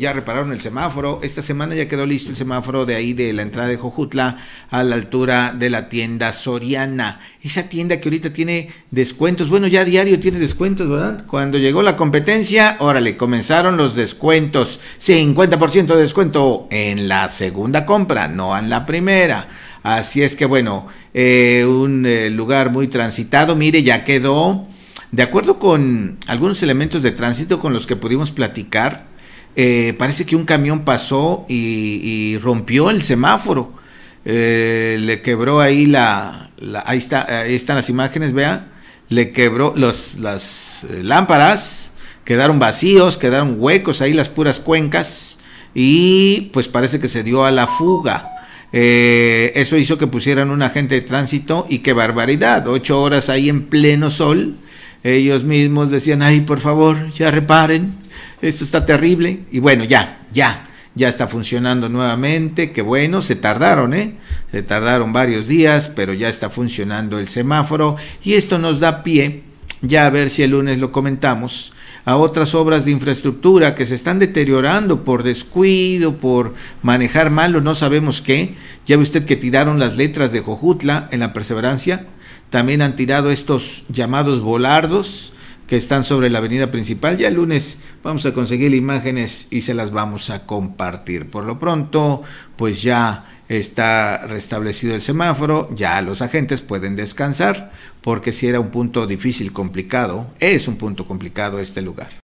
ya repararon el semáforo. Esta semana ya quedó listo el semáforo de ahí de la entrada de Jojutla a la altura de la tienda Soriana. Esa tienda que ahorita tiene descuentos. Bueno, ya diario tiene descuentos, ¿verdad? Cuando llegó la competencia, órale, comenzaron los descuentos. 50% de descuento en la segunda compra, no en la primera. Así es que bueno, eh, un eh, lugar muy transitado. Mire, ya quedó. De acuerdo con algunos elementos de tránsito con los que pudimos platicar, eh, parece que un camión pasó y, rompió el semáforo. Eh, le quebró ahí la, ahí está están las imágenes vea le quebró las eh, lámparas quedaron vacíos quedaron huecos ahí las puras cuencas y pues parece que se dio a la fuga eso hizo que pusieran un agente de tránsito y qué barbaridad ocho horas ahí en pleno sol ellos mismos decían ay por favor ya reparen esto está terrible. Y bueno, ya, ya, ya está funcionando nuevamente, que bueno, se tardaron, ¿eh? Se tardaron varios días, pero ya está funcionando el semáforo y esto nos da pie, ya a ver si el lunes lo comentamos, a otras obras de infraestructura que se están deteriorando por descuido, por manejar mal o no sabemos qué. Ya ve usted que tiraron las letras de Jojutla en la Perseverancia, también han tirado estos llamados volardos, que están sobre la avenida principal. Ya el lunes vamos a conseguir imágenes y se las vamos a compartir. Por lo pronto, pues ya está restablecido el semáforo, ya los agentes pueden descansar, porque si era un punto difícil, complicado, es un punto complicado este lugar.